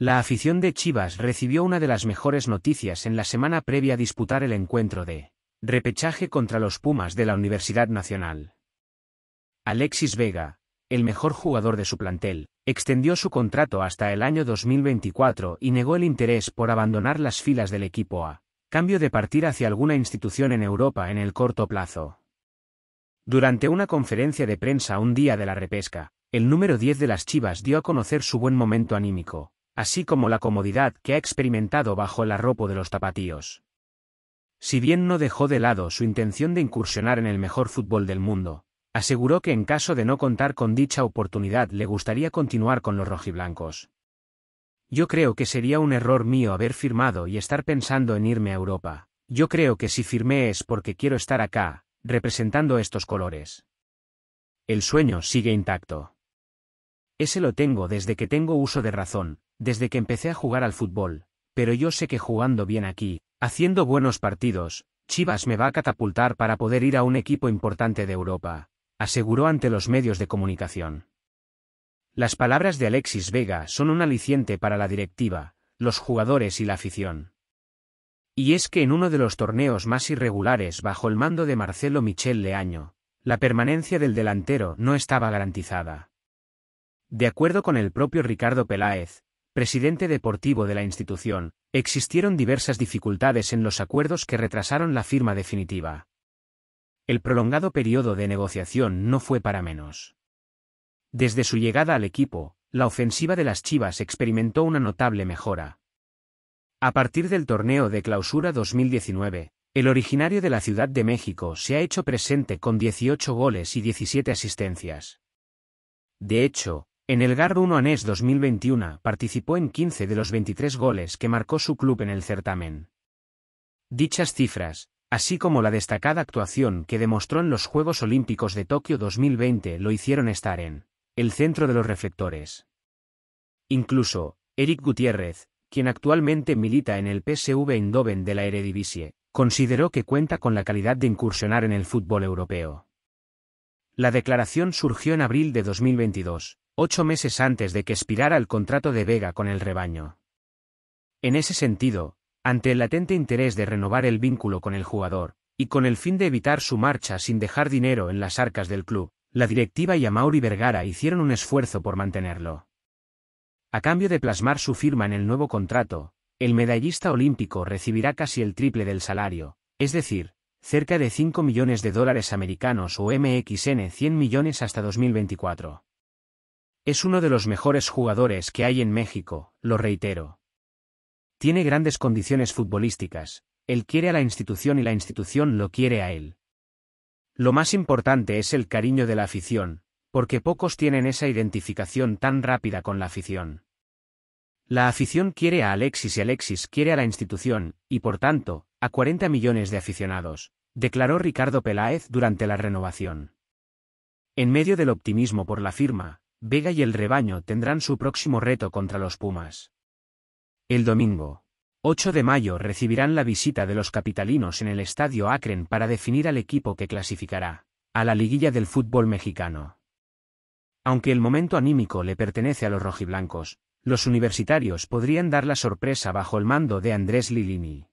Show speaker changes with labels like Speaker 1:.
Speaker 1: La afición de Chivas recibió una de las mejores noticias en la semana previa a disputar el encuentro de repechaje contra los Pumas de la Universidad Nacional. Alexis Vega, el mejor jugador de su plantel, extendió su contrato hasta el año 2024 y negó el interés por abandonar las filas del equipo A, cambio de partir hacia alguna institución en Europa en el corto plazo. Durante una conferencia de prensa un día de la repesca, el número 10 de las Chivas dio a conocer su buen momento anímico, así como la comodidad que ha experimentado bajo el arropo de los tapatíos. Si bien no dejó de lado su intención de incursionar en el mejor fútbol del mundo, aseguró que en caso de no contar con dicha oportunidad le gustaría continuar con los rojiblancos. Yo creo que sería un error mío haber firmado y estar pensando en irme a Europa. Yo creo que si firmé es porque quiero estar acá, representando estos colores. El sueño sigue intacto. Ese lo tengo desde que tengo uso de razón, desde que empecé a jugar al fútbol, pero yo sé que jugando bien aquí, haciendo buenos partidos, Chivas me va a catapultar para poder ir a un equipo importante de Europa, aseguró ante los medios de comunicación. Las palabras de Alexis Vega son un aliciente para la directiva, los jugadores y la afición. Y es que en uno de los torneos más irregulares bajo el mando de Marcelo Michel Leaño, la permanencia del delantero no estaba garantizada. De acuerdo con el propio Ricardo Peláez, presidente deportivo de la institución, existieron diversas dificultades en los acuerdos que retrasaron la firma definitiva. El prolongado periodo de negociación no fue para menos. Desde su llegada al equipo, la ofensiva de las Chivas experimentó una notable mejora. A partir del torneo de clausura 2019, el originario de la Ciudad de México se ha hecho presente con 18 goles y 17 asistencias. De hecho, en el GAR 1 Anés 2021 participó en 15 de los 23 goles que marcó su club en el certamen. Dichas cifras, así como la destacada actuación que demostró en los Juegos Olímpicos de Tokio 2020, lo hicieron estar en el centro de los reflectores. Incluso, Eric Gutiérrez, quien actualmente milita en el PSV Eindhoven de la Eredivisie, consideró que cuenta con la calidad de incursionar en el fútbol europeo. La declaración surgió en abril de 2022, ocho meses antes de que expirara el contrato de Vega con el rebaño. En ese sentido, ante el latente interés de renovar el vínculo con el jugador, y con el fin de evitar su marcha sin dejar dinero en las arcas del club, la directiva y Amauri Vergara hicieron un esfuerzo por mantenerlo. A cambio de plasmar su firma en el nuevo contrato, el medallista olímpico recibirá casi el triple del salario, es decir, cerca de 5 millones de dólares americanos o MXN 100 millones hasta 2024. Es uno de los mejores jugadores que hay en México, lo reitero. Tiene grandes condiciones futbolísticas, él quiere a la institución y la institución lo quiere a él. Lo más importante es el cariño de la afición, porque pocos tienen esa identificación tan rápida con la afición. La afición quiere a Alexis y Alexis quiere a la institución, y por tanto, a 40 millones de aficionados, declaró Ricardo Peláez durante la renovación. En medio del optimismo por la firma, Vega y el rebaño tendrán su próximo reto contra los Pumas. El domingo, 8 de mayo, recibirán la visita de los capitalinos en el Estadio Acren para definir al equipo que clasificará a la liguilla del fútbol mexicano. Aunque el momento anímico le pertenece a los rojiblancos, los universitarios podrían dar la sorpresa bajo el mando de Andrés Lilini.